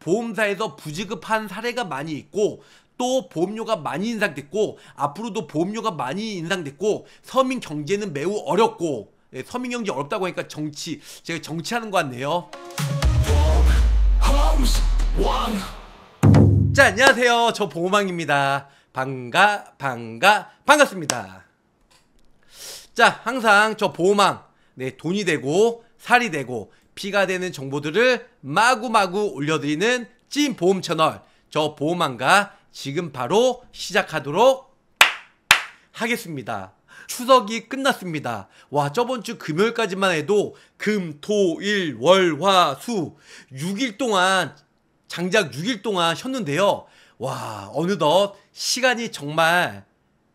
보험사에서 부지급한 사례가 많이 있고 또 보험료가 많이 인상됐고 앞으로도 보험료가 많이 인상됐고 서민 경제는 매우 어렵고 네, 서민 경제 어렵다고 하니까 정치 제가 정치하는 것 같네요. 자 안녕하세요 저보험왕입니다 반가 반가 반갑습니다. 자 항상 저보험왕네 돈이 되고 살이 되고 피가 되는 정보들을 마구마구 올려드리는 찐 보험 채널 저 보험한가 지금 바로 시작하도록 하겠습니다. 추석이 끝났습니다. 와, 저번 주 금요일까지만 해도 금, 토, 일, 월, 화, 수 6일 동안 장작 6일 동안 쉬었는데요. 와, 어느덧 시간이 정말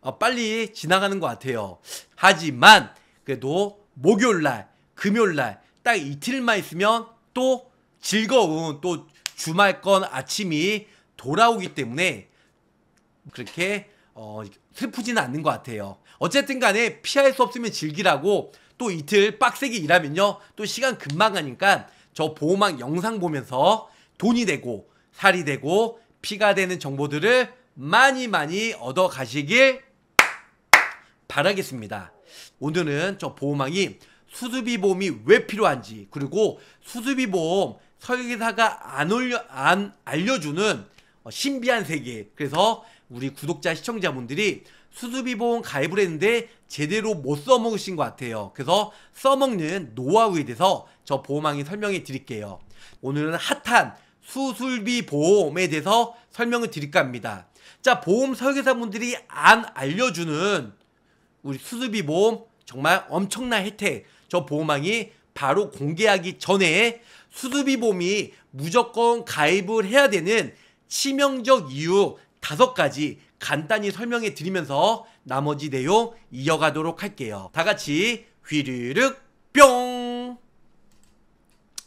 어, 빨리 지나가는 것 같아요. 하지만 그래도 목요일날, 금요일날 딱 이틀만 있으면 또 즐거운 또 주말권 아침이 돌아오기 때문에 그렇게 어, 슬프지는 않는 것 같아요. 어쨌든 간에 피할 수 없으면 즐기라고 또 이틀 빡세게 일하면요. 또 시간 금방 가니까 저 보호막 영상 보면서 돈이 되고 살이 되고 피가 되는 정보들을 많이 많이 얻어 가시길 바라겠습니다. 오늘은 저 보호망이 수수비보험이 왜 필요한지 그리고 수수비보험 설계사가 안, 올려, 안 알려주는 어, 신비한 세계 그래서 우리 구독자 시청자분들이 수수비보험 가입을 했는데 제대로 못 써먹으신 것 같아요 그래서 써먹는 노하우에 대해서 저 보험왕이 설명해 드릴게요 오늘은 핫한 수술비 보험에 대해서 설명을 드릴까 합니다 자 보험 설계사분들이 안 알려주는 우리 수술비 보험 정말 엄청난 혜택 저 보호망이 바로 공개하기 전에 수수비보험이 무조건 가입을 해야 되는 치명적 이유 다섯 가지 간단히 설명해 드리면서 나머지 내용 이어가도록 할게요. 다 같이 휘르륵 뿅!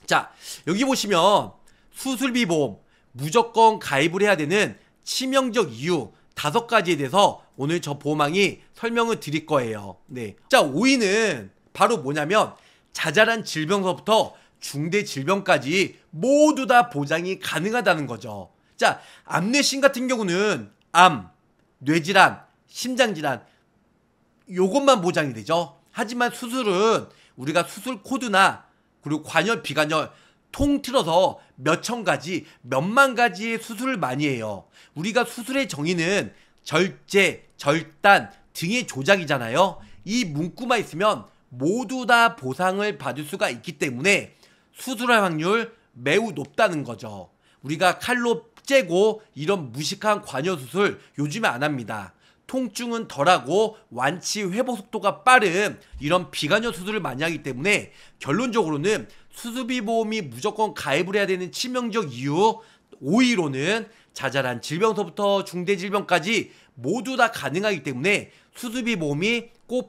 자, 여기 보시면 수술비 보험 무조건 가입을 해야 되는 치명적 이유 다섯 가지에 대해서 오늘 저보호망이 설명을 드릴 거예요. 네. 자, 5위는 바로 뭐냐면 자잘한 질병서부터 중대 질병까지 모두 다 보장이 가능하다는 거죠. 자, 암뇌신 같은 경우는 암, 뇌질환, 심장질환 요것만 보장이 되죠. 하지만 수술은 우리가 수술 코드나 그리고 관열, 비관열 통틀어서 몇 천 가지, 몇 만 가지의 수술을 많이 해요. 우리가 수술의 정의는 절제, 절단 등의 조작이잖아요. 이 문구만 있으면 모두 다 보상을 받을 수가 있기 때문에 수술할 확률 매우 높다는 거죠. 우리가 칼로 째고 이런 무식한 관여 수술 요즘에 안 합니다. 통증은 덜하고 완치 회복 속도가 빠른 이런 비관여 수술을 많이 하기 때문에 결론적으로는 수술비 보험이 무조건 가입을 해야 되는 치명적 이유 5위로는 자잘한 질병서부터 중대질병까지 모두 다 가능하기 때문에 수술비 보험이 꼭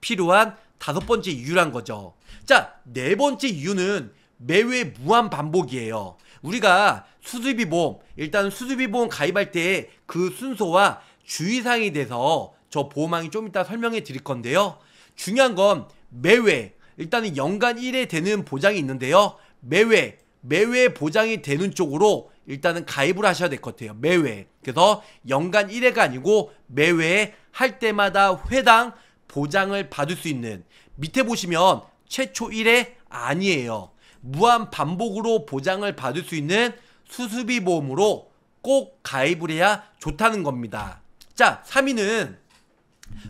필요한 다섯 번째 이유란 거죠. 자, 네 번째 이유는 매회 무한 반복이에요. 우리가 수수비보험, 일단 수수비보험 가입할 때 그 순서와 주의사항에 대해서 저 보험왕이 좀 이따 설명해 드릴 건데요. 중요한 건 매회, 일단은 연간 1회 되는 보장이 있는데요. 매회, 매회 보장이 되는 쪽으로 일단은 가입을 하셔야 될 것 같아요. 매회. 그래서 연간 1회가 아니고 매회 할 때마다 회당 보장을 받을 수 있는 밑에 보시면 최초 1회 아니에요. 무한 반복으로 보장을 받을 수 있는 수수비 보험으로 꼭 가입을 해야 좋다는 겁니다. 자, 3위는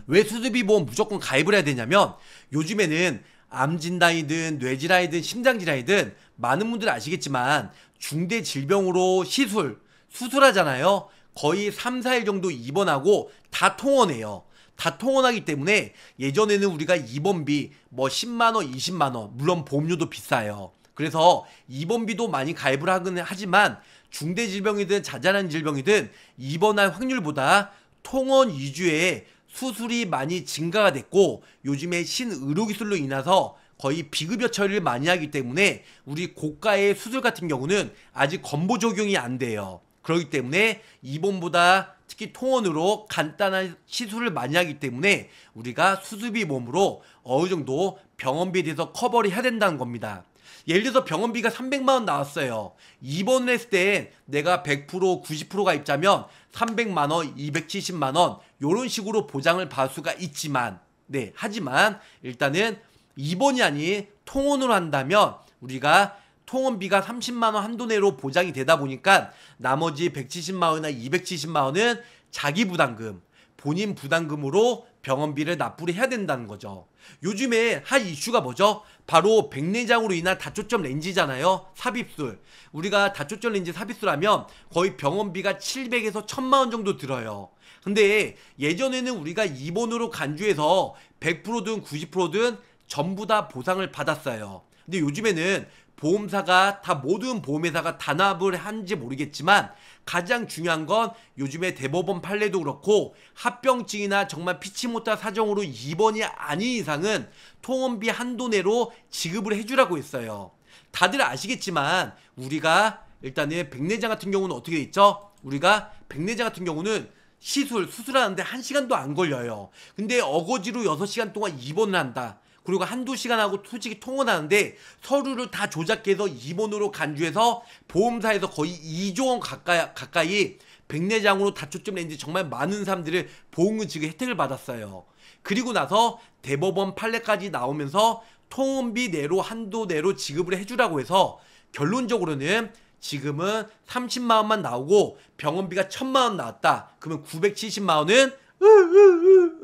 왜 수수비 보험 무조건 가입을 해야 되냐면 요즘에는 암 진단이든 뇌 질환이든 심장 질환이든 많은 분들 아시겠지만 중대 질병으로 시술 수술하잖아요. 거의 3, 4일 정도 입원하고 다 통원해요. 다 통원하기 때문에 예전에는 우리가 입원비 뭐 10만원, 20만원, 물론 보험료도 비싸요. 그래서 입원비도 많이 가입을 하긴 하지만 중대질병이든 자잘한 질병이든 입원할 확률보다 통원 위주의 수술이 많이 증가가 됐고 요즘에 신의료기술로 인해서 거의 비급여 처리를 많이 하기 때문에 우리 고가의 수술 같은 경우는 아직 건보 적용이 안 돼요. 그렇기 때문에 이번보다 특히 통원으로 간단한 시술을 많이 하기 때문에 우리가 수술비 몸으로 어느 정도 병원비에 대해서 커버를 해야 된다는 겁니다. 예를 들어서 병원비가 300만원 나왔어요. 입원을 했을 때 내가 100% 90%가 입자면 300만원, 270만원 이런 식으로 보장을 받을 수가 있지만 네 하지만 일단은 입원이 아닌 통원으로 한다면 우리가 통원비가 30만 원 한도 내로 보장이 되다 보니까 나머지 170만 원이나 270만 원은 자기 부담금, 본인 부담금으로 병원비를 납부를 해야 된다는 거죠. 요즘에 한 이슈가 뭐죠? 바로 백내장으로 인한 다초점 렌즈잖아요. 삽입술. 우리가 다초점 렌즈 삽입술 하면 거의 병원비가 700에서 1000만 원 정도 들어요. 근데 예전에는 우리가 입원으로 간주해서 100%든 90%든 전부 다 보상을 받았어요. 근데 요즘에는 보험사가 다 모든 보험회사가 단합을 한지 모르겠지만 가장 중요한 건 요즘에 대법원 판례도 그렇고 합병증이나 정말 피치 못할 사정으로 입원이 아닌 이상은 통원비 한도 내로 지급을 해주라고 했어요. 다들 아시겠지만 우리가 일단은 백내장 같은 경우는 어떻게 돼 있죠? 우리가 백내장 같은 경우는 시술, 수술하는데 한시간도안 걸려요. 근데 어거지로 6 시간 동안 입원을 한다. 그리고 한두 시간하고 솔직히 통원하는데 서류를 다 조작해서 입원으로 간주해서 보험사에서 거의 2조 원 가까이, 가까이 백내장으로 다초점 렌즈 정말 많은 사람들을 보험금 지급 혜택을 받았어요. 그리고 나서 대법원 판례까지 나오면서 통원비 내로 한도 내로 지급을 해주라고 해서 결론적으로는 지금은 30만원만 나오고 병원비가 1000만원 나왔다. 그러면 970만원은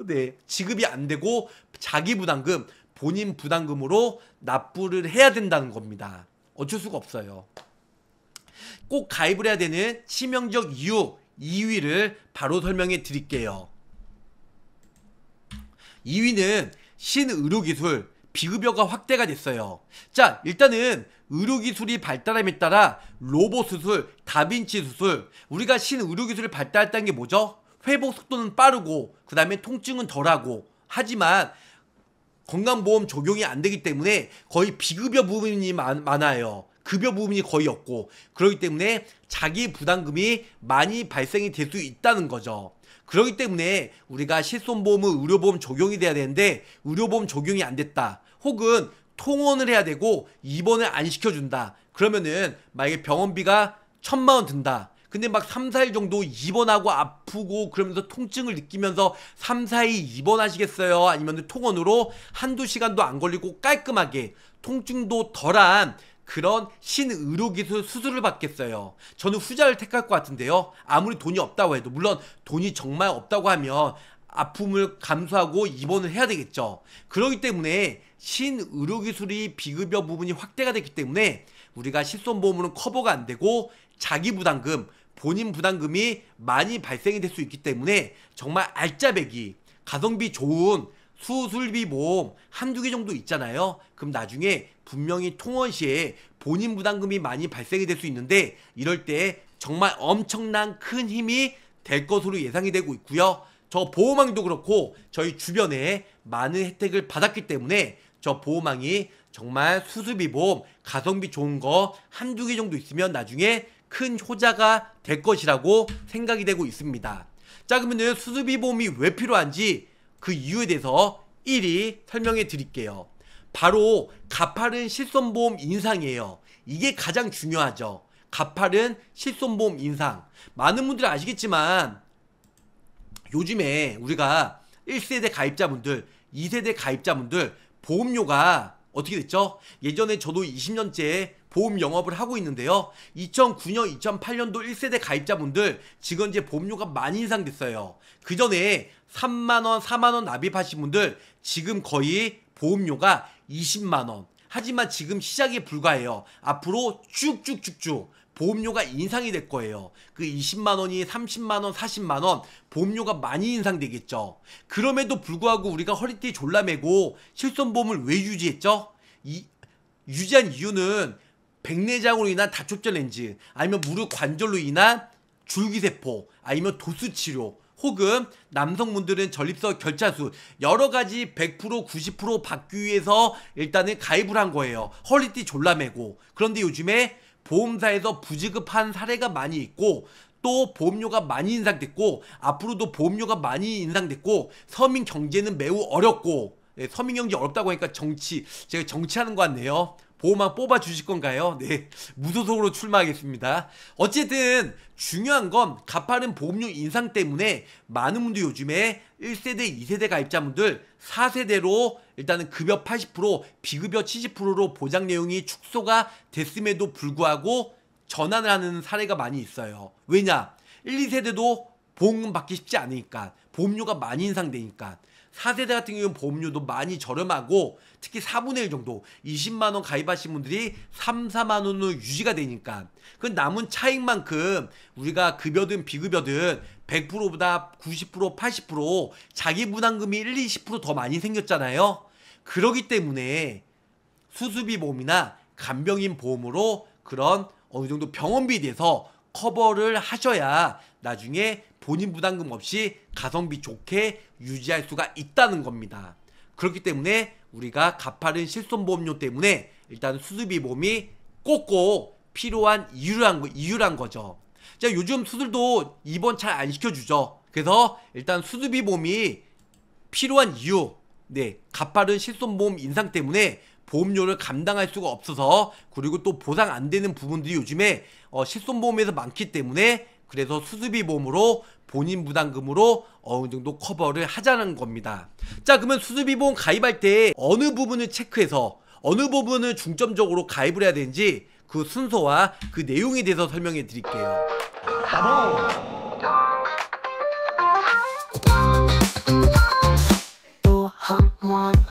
네, 지급이 안 되고 자기 부담금 본인 부담금으로 납부를 해야 된다는 겁니다. 어쩔 수가 없어요. 꼭 가입을 해야 되는 치명적 이유 2위를 바로 설명해 드릴게요. 2위는 신의료기술 비급여가 확대가 됐어요. 자, 일단은 의료기술이 발달함에 따라 로봇 수술, 다빈치 수술, 우리가 신의료기술을 발달했다는 게 뭐죠? 회복 속도는 빠르고, 그 다음에 통증은 덜하고, 하지만 건강보험 적용이 안 되기 때문에 거의 비급여 부분이 많, 많아요. 급여 부분이 거의 없고 그러기 때문에 자기 부담금이 많이 발생이 될 수 있다는 거죠. 그러기 때문에 우리가 실손보험은 의료보험 적용이 돼야 되는데 의료보험 적용이 안 됐다. 혹은 통원을 해야 되고 입원을 안 시켜준다. 그러면은 만약에 병원비가 천만 원 든다. 근데 막 3, 4일 정도 입원하고 아프고 그러면서 통증을 느끼면서 3, 4일 입원하시겠어요? 아니면 통원으로 한두 시간도 안 걸리고 깔끔하게 통증도 덜한 그런 신의료기술 수술을 받겠어요. 저는 후자를 택할 것 같은데요. 아무리 돈이 없다고 해도 물론 돈이 정말 없다고 하면 아픔을 감수하고 입원을 해야 되겠죠. 그러기 때문에 신의료기술이 비급여 부분이 확대가 됐기 때문에 우리가 실손보험으로는 커버가 안 되고 자기부담금 본인 부담금이 많이 발생이 될 수 있기 때문에 정말 알짜배기 가성비 좋은 수술비 보험 한두 개 정도 있잖아요. 그럼 나중에 분명히 통원 시에 본인 부담금이 많이 발생이 될 수 있는데 이럴 때 정말 엄청난 큰 힘이 될 것으로 예상이 되고 있고요. 저 보호망도 그렇고 저희 주변에 많은 혜택을 받았기 때문에 저 보호망이 정말 수수비 보험 가성비 좋은 거 한두 개 정도 있으면 나중에 큰 효자가 될 것이라고 생각이 되고 있습니다. 자그러면 수수비 보험이 왜 필요한지 그 이유에 대해서 1위 설명해 드릴게요. 바로 가파른 실손보험 인상이에요. 이게 가장 중요하죠. 가파른 실손보험 인상. 많은 분들이 아시겠지만 요즘에 우리가 1세대 가입자분들, 2세대 가입자분들 보험료가 어떻게 됐죠? 예전에 저도 20년째 보험 영업을 하고 있는데요. 2009년, 2008년도 1세대 가입자분들 지금 이제 보험료가 많이 인상됐어요. 그 전에 3만원, 4만원 납입하신 분들 지금 거의 보험료가 20만원. 하지만 지금 시작에 불과해요. 앞으로 쭉쭉쭉쭉 보험료가 인상이 될 거예요. 그 20만원이 30만원, 40만원 보험료가 많이 인상되겠죠. 그럼에도 불구하고 우리가 허리띠 졸라매고 실손보험을 왜 유지했죠? 이, 유지한 이유는 백내장으로 인한 다축점 렌즈 아니면 무릎 관절로 인한 줄기세포 아니면 도수치료 혹은 남성분들은 전립선 결자수 여러 가지 100% 90% 받기 위해서 일단은 가입을 한 거예요. 허리띠 졸라매고 그런데 요즘에 보험사에서 부지급한 사례가 많이 있고 또 보험료가 많이 인상됐고 앞으로도 보험료가 많이 인상됐고 서민 경제는 매우 어렵고 네, 서민 경제 어렵다고 하니까 정치 제가 정치하는 것 같네요. 보호막 뽑아 주실 건가요? 네 무소속으로 출마하겠습니다 어쨌든 중요한 건 가파른 보험료 인상 때문에 많은 분들 요즘에 1세대 2세대 가입자분들 4세대로 일단은 급여 80% 비급여 70%로 보장 내용이 축소가 됐음에도 불구하고 전환을 하는 사례가 많이 있어요 왜냐 1, 2세대도 보험금 받기 쉽지 않으니까 보험료가 많이 인상되니까 4세대 같은 경우는 보험료도 많이 저렴하고 특히 4분의 1 정도 20만원 가입하신 분들이 3, 4만원으로 유지가 되니까 그 남은 차익만큼 우리가 급여든 비급여든 100%보다 90% 80% 자기 부담금이 1, 20%더 많이 생겼잖아요 그러기 때문에 수수비 보험이나 간병인 보험으로 그런 어느 정도 병원비에 대해서 커버를 하셔야 나중에 본인 부담금 없이 가성비 좋게 유지할 수가 있다는 겁니다. 그렇기 때문에 우리가 가파른 실손보험료 때문에 일단 수술비 보험이 꼭꼭 필요한 이유란, 이유란 거죠. 자, 요즘 수술도 입원 잘 안 시켜주죠. 그래서 일단 수술비 보험이 필요한 이유, 네, 가파른 실손보험 인상 때문에 보험료를 감당할 수가 없어서 그리고 또 보상 안 되는 부분들이 요즘에 어, 실손보험에서 많기 때문에 그래서 수수비 보험으로 본인 부담금으로 어느 정도 커버를 하자는 겁니다. 자, 그러면 수수비 보험 가입할 때 어느 부분을 체크해서 어느 부분을 중점적으로 가입을 해야 되는지 그 순서와 그 내용에 대해서 설명해 드릴게요. 바로